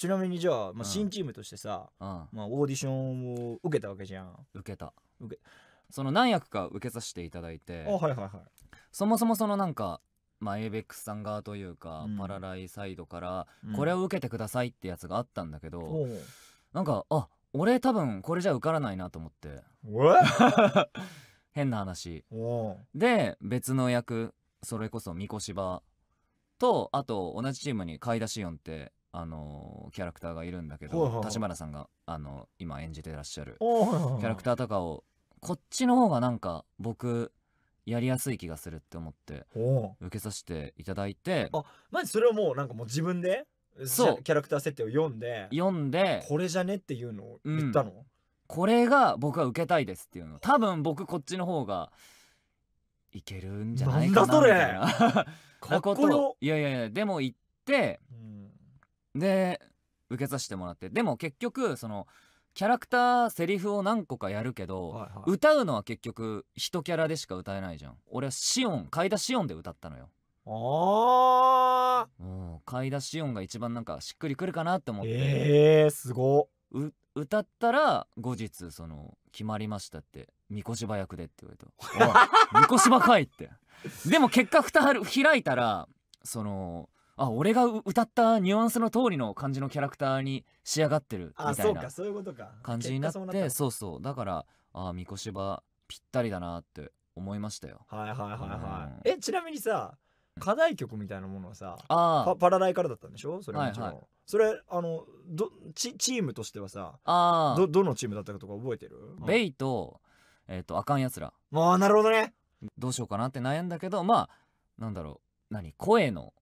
ちなみにじゃあ、まあ、新チームとしてさ、うん、まあ、オーディションを受けたわけじゃん受けた受けその何役か受けさせていただいてあはいはいはいそもそもそのなんかまあ、エイベックスさん側というか、うん、パラライサイドからこれを受けてくださいってやつがあったんだけど、うん、なんかあ俺多分これじゃ受からないなと思って 変な話で別の役それこそ三越場とあと同じチームに買い出し音ってあのーキャラクターがいるんだけど、立花さんが、あのー今演じてらっしゃるキャラクターとかをこっちの方がなんか僕やりやすい気がするって思って受けさせていただいてあマジそれはもうなんかもう自分でそうキャラクター設定を読んで読んでこれじゃねっていうのを言ったの、これが僕は受けたいですっていうの多分僕こっちの方がいけるんじゃないかななんだそれ かっこよこといやいやいやでも行ってで受けさせてもらってでも結局そのキャラクターセリフを何個かやるけど、はいはい、歌うのは結局一キャラでしか歌えないじゃん俺はシオン買い出シオンで歌ったのよああ買い出シオンが一番なんかしっくりくるかなって思ってえー、すごう歌ったら後日その決まりましたってみこしば役でって言われたみこしばかいってでも結果蓋開いたらそのあ俺が歌ったニュアンスの通りの感じのキャラクターに仕上がってるみたいな感じになってそうそうだからあみこしばぴったりだなって思いましたよはいはいはいはい、うん、えちなみにさ課題曲みたいなものはさパパラダイからだったんでしょそれもちろん、はいはい、それあのどチチームとしてはさあどどのチームだったかとか覚えてるベイと,、えーと、とあかんやつらああなるほどねどうしようかなって悩んだけどまあなんだろう何声の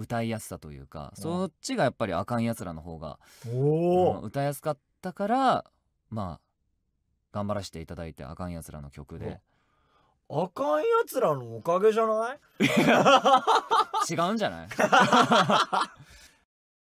歌いやすさというか、そっちがやっぱりあかんやつらの方が、うん、歌いやすかったからまあ頑張らせていただいてあかんやつらの曲で。あかんやつらのおかげじゃない 違うんじゃない